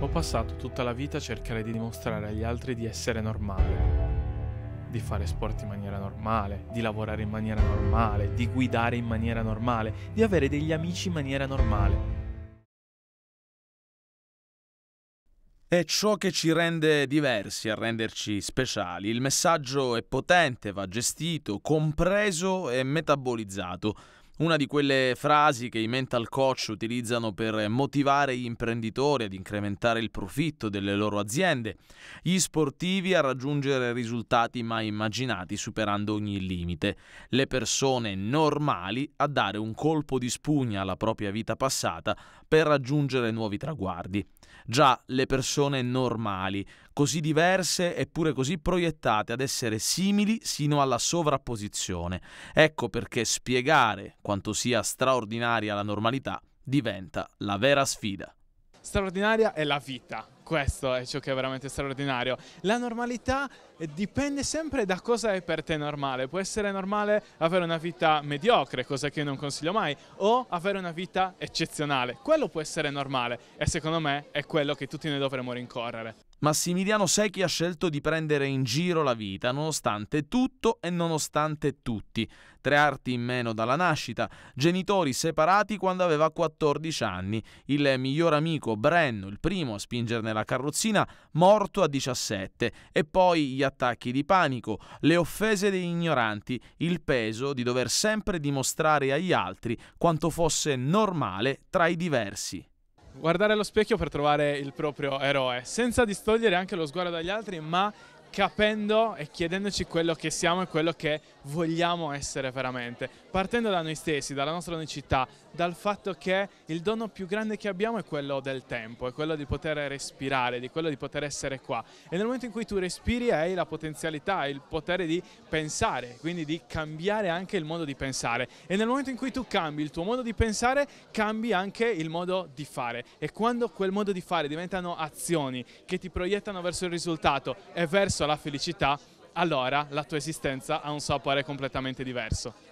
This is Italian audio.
Ho passato tutta la vita a cercare di dimostrare agli altri di essere normale, di fare sport in maniera normale, di lavorare in maniera normale, di guidare in maniera normale, di avere degli amici in maniera normale. È ciò che ci rende diversi, a renderci speciali. Il messaggio è potente, va gestito, compreso e metabolizzato. Una di quelle frasi che i mental coach utilizzano per motivare gli imprenditori ad incrementare il profitto delle loro aziende, gli sportivi a raggiungere risultati mai immaginati superando ogni limite, le persone normali a dare un colpo di spugna alla propria vita passata per raggiungere nuovi traguardi. Già le persone normali, così diverse eppure così proiettate ad essere simili sino alla sovrapposizione. Ecco perché spiegare quanto sia straordinaria la normalità diventa la vera sfida. Straordinaria è la vita, questo è ciò che è veramente straordinario. La normalità eh, dipende sempre da cosa è per te normale. Può essere normale avere una vita mediocre, cosa che io non consiglio mai, o avere una vita eccezionale. Quello può essere normale e secondo me è quello che tutti noi dovremmo rincorrere. Massimiliano Secchi ha scelto di prendere in giro la vita, nonostante tutto e nonostante tutti. Tre arti in meno dalla nascita, genitori separati quando aveva 14 anni, il miglior amico Brenno, il primo a spingerne la carrozzina, morto a 17, e poi gli attacchi di panico, le offese degli ignoranti, il peso di dover sempre dimostrare agli altri quanto fosse normale tra i diversi guardare allo specchio per trovare il proprio eroe, senza distogliere anche lo sguardo dagli altri, ma capendo e chiedendoci quello che siamo e quello che vogliamo essere veramente, partendo da noi stessi, dalla nostra unicità, dal fatto che il dono più grande che abbiamo è quello del tempo, è quello di poter respirare, di quello di poter essere qua. E nel momento in cui tu respiri hai la potenzialità, hai il potere di pensare, quindi di cambiare anche il modo di pensare. E nel momento in cui tu cambi il tuo modo di pensare, cambi anche il modo di fare. E quando quel modo di fare diventano azioni che ti proiettano verso il risultato e verso alla felicità, allora la tua esistenza ha un sapore completamente diverso.